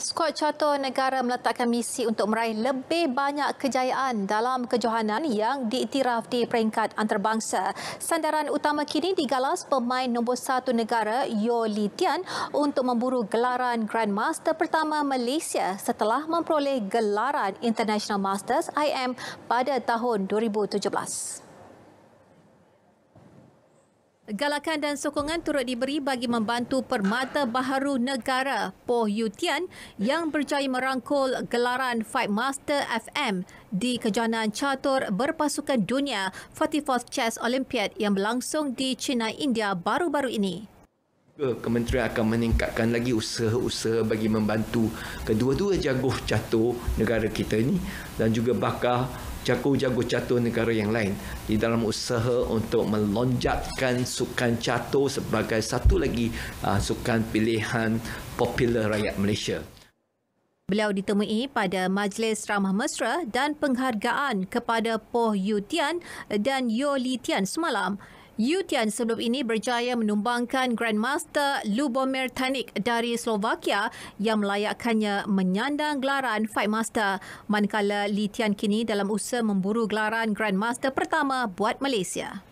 Skuad catur negara meletakkan misi untuk meraih lebih banyak kejayaan dalam kejohanan yang diiktiraf di peringkat antarabangsa. Sandaran utama kini digalas pemain nombor satu negara Yo Li Tian untuk memburu gelaran Grandmaster pertama Malaysia setelah memperoleh gelaran International Masters IM pada tahun 2017. Galakan dan sokongan turut diberi bagi membantu Permata Baharu Negara Poh Yutian yang berjaya merangkul gelaran Fight Master FM di Kejohanan Catur Berpasukan Dunia 44th Chess Olympiad yang berlangsung di China India baru-baru ini. Kementerian akan meningkatkan lagi usaha-usaha bagi membantu kedua-dua jago catur negara kita ini dan juga bakar jago-jago catur negara yang lain di dalam usaha untuk melonjakkan sukan catur sebagai satu lagi uh, sukan pilihan popular rakyat Malaysia. Beliau ditemui pada Majlis Ramah Mesra dan penghargaan kepada Poh Yutian dan Yo Li Tian semalam. Yu Tian sebelum ini berjaya menumbangkan Grandmaster Lubomir Tanik dari Slovakia yang melayakkannya menyandang gelaran Fightmaster Master. Manakala Li Tian kini dalam usaha memburu gelaran Grandmaster pertama buat Malaysia.